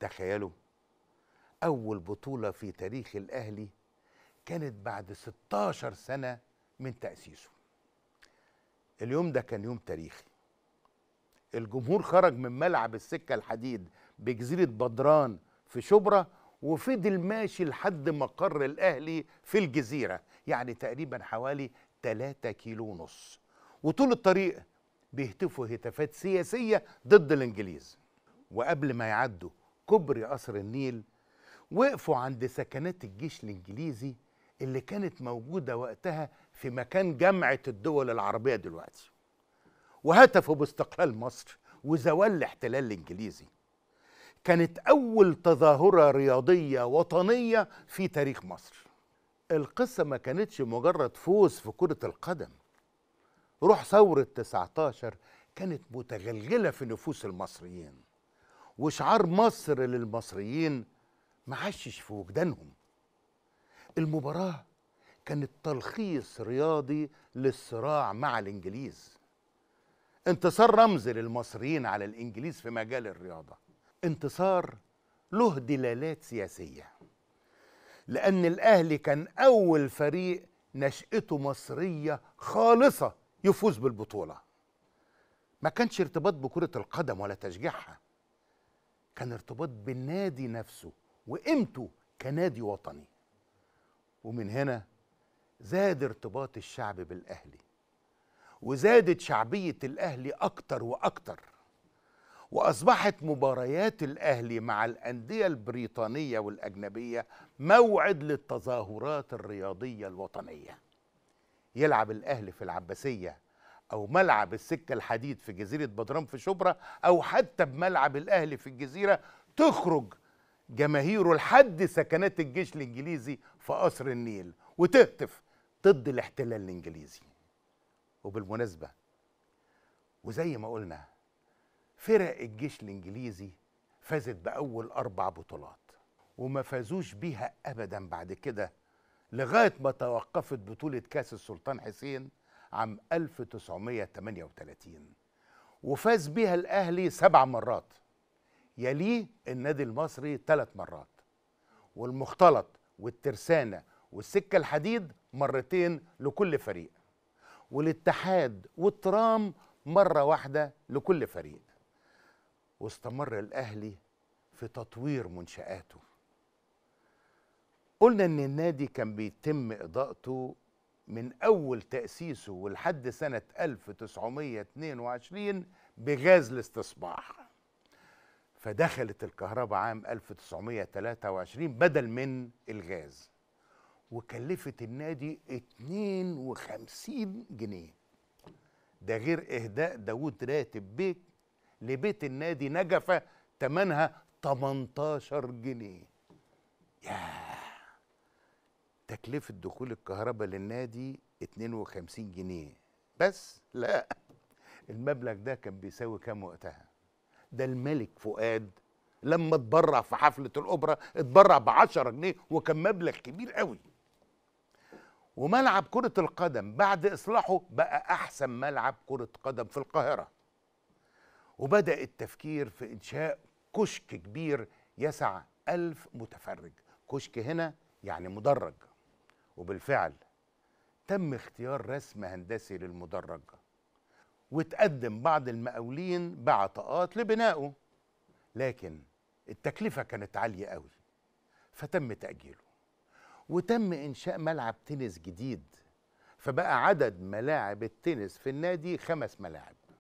تخيلوا أول بطولة في تاريخ الأهلي كانت بعد 16 سنة من تأسيسه اليوم ده كان يوم تاريخي الجمهور خرج من ملعب السكة الحديد بجزيرة بدران في شبرا وفضل ماشي لحد مقر الأهلي في الجزيرة يعني تقريبا حوالي 3 كيلو ونص وطول الطريق بيهتفوا هتافات سياسية ضد الإنجليز وقبل ما يعدوا كوبري قصر النيل وقفوا عند سكنات الجيش الانجليزي اللي كانت موجوده وقتها في مكان جامعه الدول العربيه دلوقتي وهتفوا باستقلال مصر وزوال الاحتلال الانجليزي كانت اول تظاهره رياضيه وطنيه في تاريخ مصر القصه ما كانتش مجرد فوز في كره القدم روح ثوره 19 كانت متغلغله في نفوس المصريين وشعار مصر للمصريين معشش في وجدانهم المباراة كانت تلخيص رياضي للصراع مع الإنجليز انتصار رمز للمصريين على الإنجليز في مجال الرياضة انتصار له دلالات سياسية لأن الأهلي كان أول فريق نشأته مصرية خالصة يفوز بالبطولة ما كانش ارتباط بكرة القدم ولا تشجيعها كان ارتباط بالنادي نفسه وقيمته كنادي وطني ومن هنا زاد ارتباط الشعب بالأهلي وزادت شعبية الأهلي أكتر وأكتر وأصبحت مباريات الأهلي مع الأندية البريطانية والأجنبية موعد للتظاهرات الرياضية الوطنية يلعب الأهلي في العباسية او ملعب السكه الحديد في جزيره بدران في شبرا او حتى بملعب الاهلي في الجزيره تخرج جماهيره لحد سكنات الجيش الانجليزي في قصر النيل وتهتف ضد الاحتلال الانجليزي وبالمناسبه وزي ما قلنا فرق الجيش الانجليزي فازت باول اربع بطولات وما فازوش بيها ابدا بعد كده لغايه ما توقفت بطوله كاس السلطان حسين عام 1938 وفاز بيها الأهلي سبع مرات يليه النادي المصري ثلاث مرات والمختلط والترسانة والسكة الحديد مرتين لكل فريق والاتحاد والترام مرة واحدة لكل فريق واستمر الأهلي في تطوير منشآته قلنا ان النادي كان بيتم اضاءته من أول تأسيسه ولحد سنة 1922 بغاز الاستصباح فدخلت الكهرباء عام 1923 بدل من الغاز وكلفت النادي 52 جنيه ده غير إهداء داود راتب بيت لبيت النادي نجفة تمنها 18 جنيه ياه تكلفه دخول الكهرباء للنادي 52 جنيه بس لا المبلغ ده كان بيساوي كام وقتها ده الملك فؤاد لما اتبرع في حفله الاوبرا اتبرع ب 10 جنيه وكان مبلغ كبير قوي وملعب كرة القدم بعد إصلاحه بقى أحسن ملعب كرة قدم في القاهرة وبدأ التفكير في إنشاء كشك كبير يسع ألف متفرج كشك هنا يعني مدرج وبالفعل تم اختيار رسم هندسي للمدرج وتقدم بعض المقاولين بعطاءات لبنائه لكن التكلفة كانت عالية قوي فتم تأجيله وتم إنشاء ملعب تنس جديد فبقى عدد ملاعب التنس في النادي خمس ملاعب